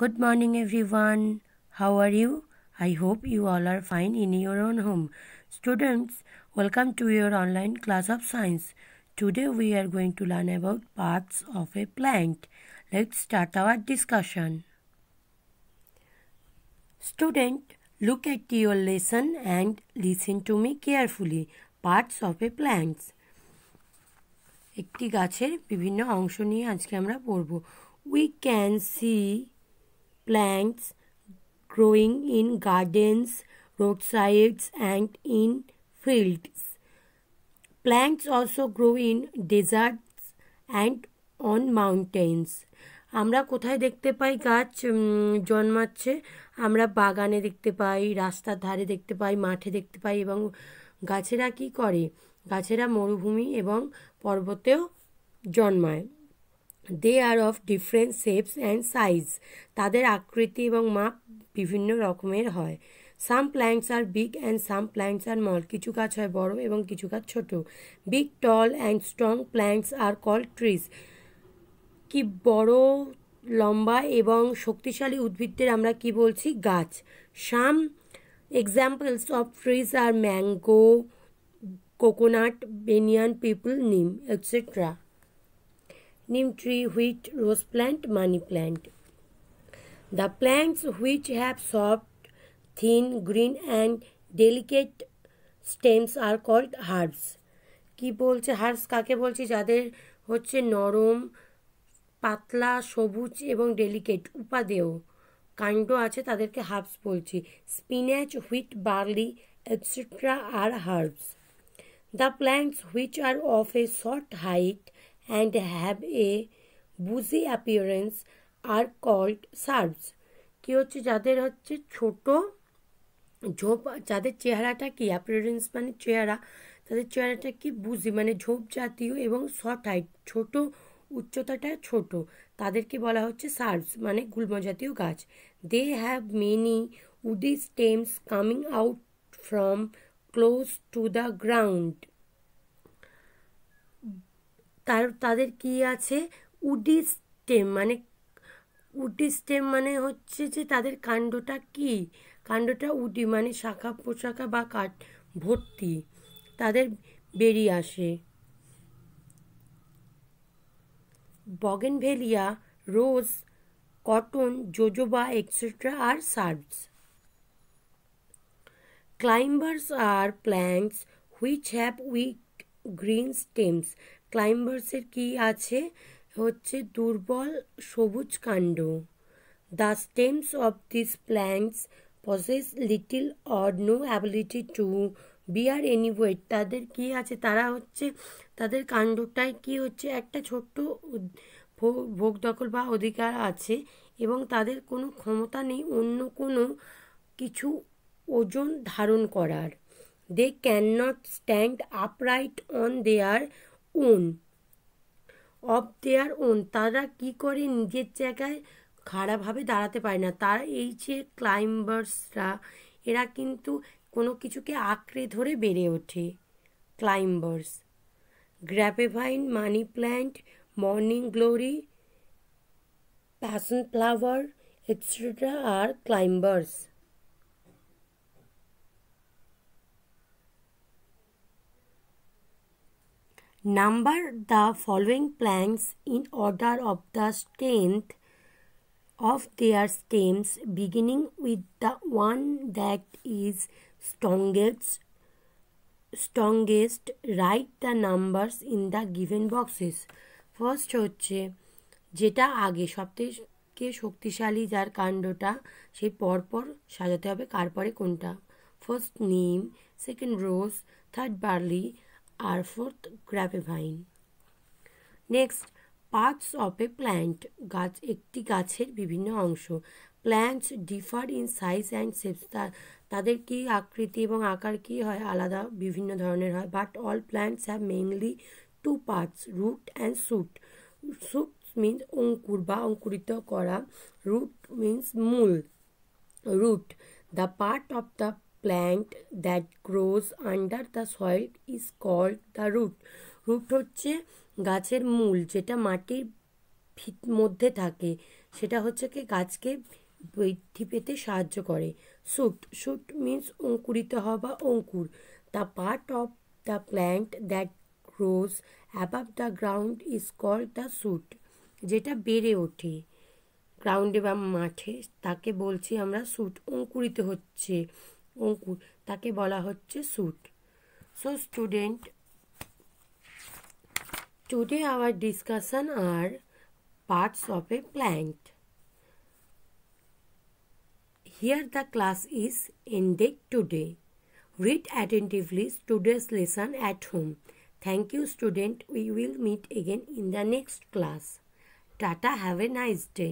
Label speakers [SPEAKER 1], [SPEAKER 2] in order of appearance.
[SPEAKER 1] Good morning, everyone. How are you? I hope you all are fine in your own home. Students, welcome to your online class of science. Today we are going to learn about parts of a plant. Let's start our discussion. Student, look at your lesson and listen to me carefully. Parts of a plant. একটি গাছের বিভিন্ন অংশ নিয়ে আজকে আমরা পড়ব we can see plants growing in gardens, roadsides and in fields. Plants also grow in deserts and on mountains. আমরা কোথায় দেখতে পাই গাছ জন্মাচ্ছে আমরা বাগানে দেখতে পাই রাস্তার ধারে দেখতে পাই মাঠে দেখতে পাই এবং গাছেরা কি করে গাছেরা মরুভূমি এবং পর্বতেও জন্মায় they are of different shapes and size তাদের আকৃতি এবং মাপ বিভিন্ন রকমের হয় some plants are big and some plants are small কিছু গাছ হয় বড় এবং কিছু গাছ ছোট big tall and strong plants are called trees কি বড় লম্বা এবং শক্তিশালী উদ্ভিদদের আমরা কি বলছি গাছ some examples of trees are mango coconut banyan peepal neem etcetera neem tree, wheat, rose plant, money plant. The plants which have soft, thin, green and delicate stems are called herbs. কি বলছে হার্স কাকে বলছে যাদের হচ্ছে নরম পাতলা সবুজ এবং ডেলিকেট উপাদেয় কাণ্ড আছে তাদেরকে হার্বস বলছি spinach wheat barley etcetera are herbs the plants which are of a short height and have a bushy appearance are called shrubs কী হচ্ছে যাদের হচ্ছে ছোট ঝোপ যাদের চেহারাটা কি অ্যাপিয়ারেন্স মানে চেহারা তাদের চেহারাটা কি বুঝি মানে ঝোপ জাতীয় এবং শর্ট হাইট ছোট উচ্চতাটা ছোট তাদেরকে বলা হচ্ছে সার্ভস মানে গুল্ম জাতীয় গাছ they have many woody stems coming out from close to the ground তার তাদের কি আছে উডি স্টেম মানে উডি স্টেম মানে হচ্ছে যে তাদের কাণ্ডটা কি কাণ্ডটা উডি মানে শাখা পোশাখা বা কাঠ ভর্তি তাদের বেরিয়ে আসে bougainvillea rose cotton jojoba etcetera are shrubs climbers are plants which have weak green stems ক্লাইম্বার্সের কি আছে হচ্ছে দুর্বল সবুজ কাণ্ড the stems of this plants possess little or no ability to bear any weight তাদের কি আছে তারা হচ্ছে তাদের কাণ্ডটায় কি হচ্ছে একটা ছোট্ট ভোগ দখল বা অধিকার আছে এবং তাদের কোনো ক্ষমতা নেই অন্য কোনো কিছু ওজন ধারণ করার they cannot stand upright on their own of their own তারা কি করে নিজের জায়গায় খারাপভাবে দাঁড়াতে পারে না তার এই যে ক্লাইম্বার্সরা এরা কিন্তু কোনো কিছুকে আঁকড়ে ধরে বেড়ে ওঠে climbers grapevine money plant morning glory passion flower extra are climbers Number the following planks in order of the strength of their stems, beginning with the one that is strongest. Strongest, write the numbers in the given boxes. First হচ্ছে যেটা আগে সবথেকে শক্তিশালী যার কাণ্ডটা সেই পরপর সাজাতে হবে কার পরে কোনটা first neem second rose third barley are for grapevine next parts of a plant গাছ একটি গাছের বিভিন্ন অংশ plants differ in size and shapes তাদের কী আকৃতি এবং আকার কী হয় আলাদা বিভিন্ন ধরনের হয় but all plants have mainly two parts root and shoot shoot means অঙ্কুর বা অঙ্কুরিত করা রুট মিনস মূল root the part of the plant that grows under the soil is called the root root হচ্ছে গাছের মূল যেটা মাটির ভিত মধ্যে থাকে সেটা হচ্ছে কি গাছকে বৃদ্ধি পেতে সাহায্য করে শুট শুট মিন্স অঙ্কুরিত হওয়া অঙ্কুর the part of the plant that grows above the ground is called the shoot যেটা বেড়ে ওঠে গ্রাউন্ডে বা মাঠে তাকে বলছি আমরা শুট অঙ্কুরিত হচ্ছে অঙ্কুর তাকে বলা হচ্ছে shoot so student today our discussion are parts of a plant here the class is ended today read attentively students lesson at home thank you student we will meet again in the next class tata have a nice day